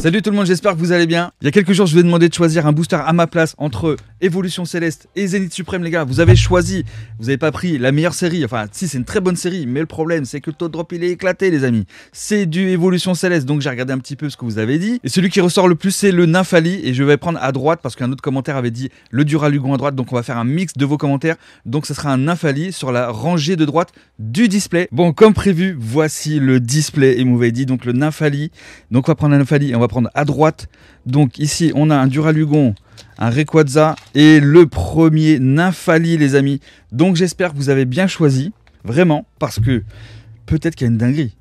Salut tout le monde, j'espère que vous allez bien. Il y a quelques jours, je vous ai demandé de choisir un booster à ma place entre Evolution Céleste et Zénith Suprême, les gars. Vous avez choisi, vous n'avez pas pris la meilleure série. Enfin, si, c'est une très bonne série, mais le problème, c'est que le taux de drop, il est éclaté, les amis. C'est du Evolution Céleste, donc j'ai regardé un petit peu ce que vous avez dit. Et celui qui ressort le plus, c'est le Nymphali. Et je vais prendre à droite parce qu'un autre commentaire avait dit le Duralugon à droite. Donc on va faire un mix de vos commentaires. Donc ce sera un Nymphali sur la rangée de droite du display. Bon, comme prévu, voici le display et dit donc le Nymphali. Donc on va prendre un Nymphali et on va prendre à droite. Donc ici, on a un Duralugon, un Requaza et le premier Nymphalie les amis. Donc j'espère que vous avez bien choisi, vraiment, parce que peut-être qu'il y a une dinguerie.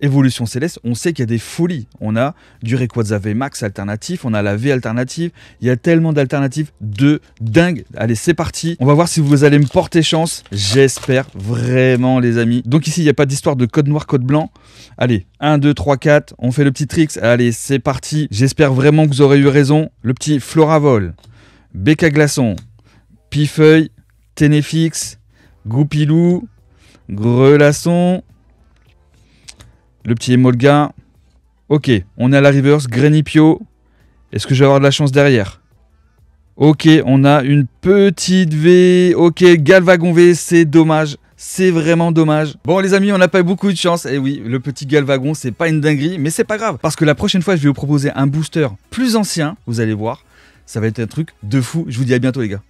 Évolution Céleste, on sait qu'il y a des folies. On a du Rayquaza Max alternatif, on a la V alternative. Il y a tellement d'alternatives de dingue. Allez, c'est parti. On va voir si vous allez me porter chance. J'espère vraiment, les amis. Donc ici, il n'y a pas d'histoire de code noir, code blanc. Allez, 1, 2, 3, 4. On fait le petit tricks. Allez, c'est parti. J'espère vraiment que vous aurez eu raison. Le petit Floravol, Beca Glaçon, Pifeuille, Ténéfix, Goupilou, Grelasson, le petit Emolga. Ok, on est à la reverse. Grenipio. Est-ce que je vais avoir de la chance derrière Ok, on a une petite V. Ok, Galvagon V, c'est dommage. C'est vraiment dommage. Bon les amis, on n'a pas eu beaucoup de chance. Et eh oui, le petit Galvagon, c'est pas une dinguerie, mais c'est pas grave. Parce que la prochaine fois, je vais vous proposer un booster plus ancien, vous allez voir. Ça va être un truc de fou. Je vous dis à bientôt les gars.